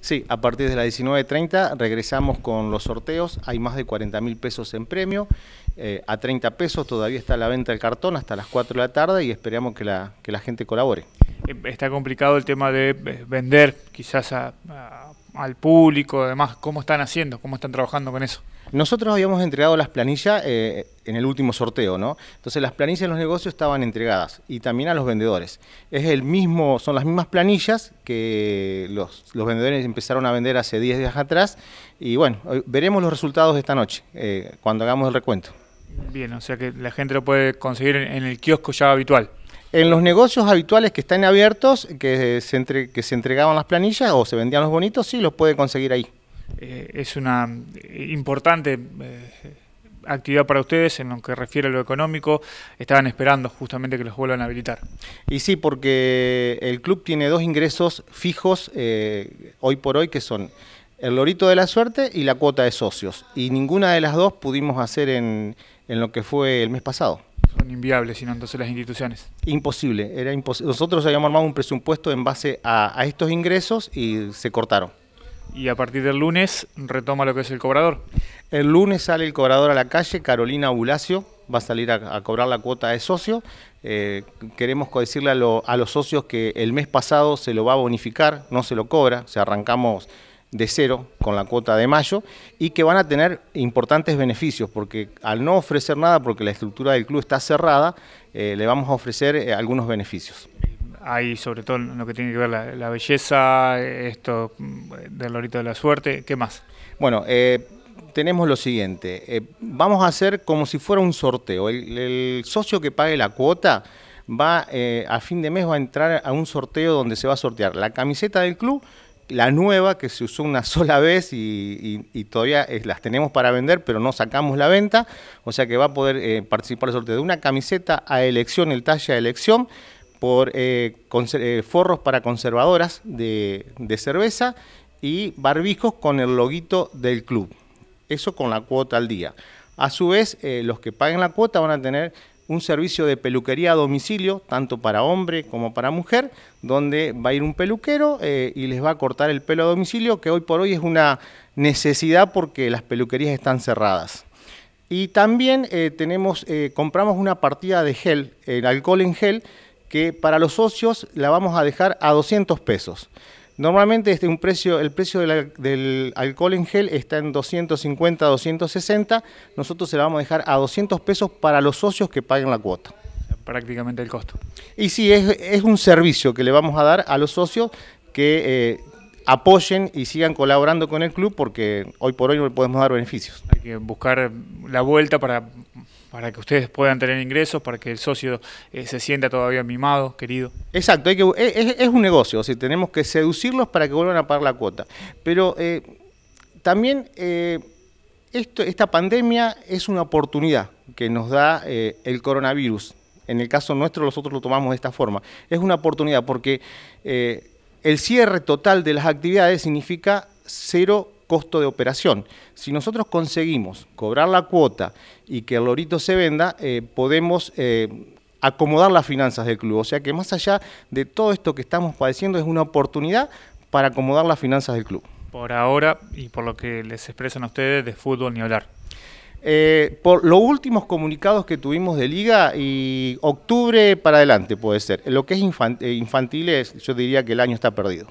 Sí, a partir de las 19.30 regresamos con los sorteos. Hay más de 40 mil pesos en premio. Eh, a 30 pesos todavía está la venta del cartón hasta las 4 de la tarde y esperamos que la, la gente colabore. Eh, está complicado el tema de eh, vender quizás al público, además. ¿Cómo están haciendo? ¿Cómo están trabajando con eso? Nosotros habíamos entregado las planillas eh, en el último sorteo, ¿no? Entonces las planillas de los negocios estaban entregadas y también a los vendedores. Es el mismo, son las mismas planillas que los, vendedores empezaron a vender hace 10 días atrás y bueno, veremos los resultados esta noche eh, cuando hagamos el recuento. Bien, o sea que la gente lo puede conseguir en el kiosco ya habitual. En los negocios habituales que están abiertos, que se, que se entregaban las planillas o se vendían los bonitos, sí los puede conseguir ahí. Eh, es una eh, importante eh, actividad para ustedes en lo que refiere a lo económico. Estaban esperando justamente que los vuelvan a habilitar. Y sí, porque el club tiene dos ingresos fijos hoy por hoy que son el lorito de la suerte y la cuota de socios. Y ninguna de las dos pudimos hacer en, en lo que fue el mes pasado. Son inviables, sino entonces las instituciones. Imposible, era imposible. Nosotros habíamos armado un presupuesto en base a estos ingresos y se cortaron y a partir del lunes retoma lo que es el cobrador. El lunes sale el cobrador a la calle, Carolina Bulacio va a salir a, cobrar la cuota de socio. Eh, queremos decirle a, los socios que el mes pasado se lo va a bonificar, no se lo cobra, Se arrancamos de cero con la cuota de mayo y que van a tener importantes beneficios porque al no ofrecer nada, porque la estructura del club está cerrada, eh, le vamos a ofrecer eh, algunos beneficios. Ahí, sobre todo lo que tiene que ver la, belleza, esto del lorito de la suerte, ¿qué más? Bueno, eh, tenemos lo siguiente, eh, vamos a hacer como si fuera un sorteo, el, socio que pague la cuota va eh, a fin de mes va a entrar a un sorteo donde se va a sortear la camiseta del club, la nueva que se usó una sola vez y, todavía las tenemos para vender, pero no sacamos la venta, o sea que va a poder participar el sorteo de una camiseta a elección, el talla a elección, por eh, eh, forros para conservadoras de, cerveza y barbijos con el loguito del club. Eso con la cuota al día. A su vez, eh, los que paguen la cuota van a tener un servicio de peluquería a domicilio, tanto para hombre como para mujer, donde va a ir un peluquero y les va a cortar el pelo a domicilio, que hoy por hoy es una necesidad porque las peluquerías están cerradas. Y también tenemos, compramos una partida de gel, el alcohol en gel, que para los socios la vamos a dejar a 200 pesos. Normalmente este, un precio, el precio del, alcohol en gel está en 250, 260. Nosotros se la vamos a dejar a 200 pesos para los socios que paguen la cuota. Prácticamente el costo. Y sí, es, un servicio que le vamos a dar a los socios que eh, apoyen y sigan colaborando con el club porque hoy por hoy no le podemos dar beneficios que buscar la vuelta para, que ustedes puedan tener ingresos, para que el socio eh, se sienta todavía mimado, querido. Exacto, que, es, un negocio, si tenemos que seducirlos para que vuelvan a pagar la cuota. Pero eh, también eh, esto, esta pandemia es una oportunidad que nos da el coronavirus. En el caso nuestro nosotros lo tomamos de esta forma. Es una oportunidad porque el cierre total de las actividades significa cero costo de operación. Si nosotros conseguimos cobrar la cuota y que el lorito se venda, eh, podemos eh, acomodar las finanzas del club. O sea que más allá de todo esto que estamos padeciendo, es una oportunidad para acomodar las finanzas del club. Por ahora, y por lo que les expresan a ustedes, de fútbol ni hablar. Eh, por los últimos comunicados que tuvimos de liga y octubre para adelante puede ser. Lo que es infantil, infantil es, yo diría que el año está perdido.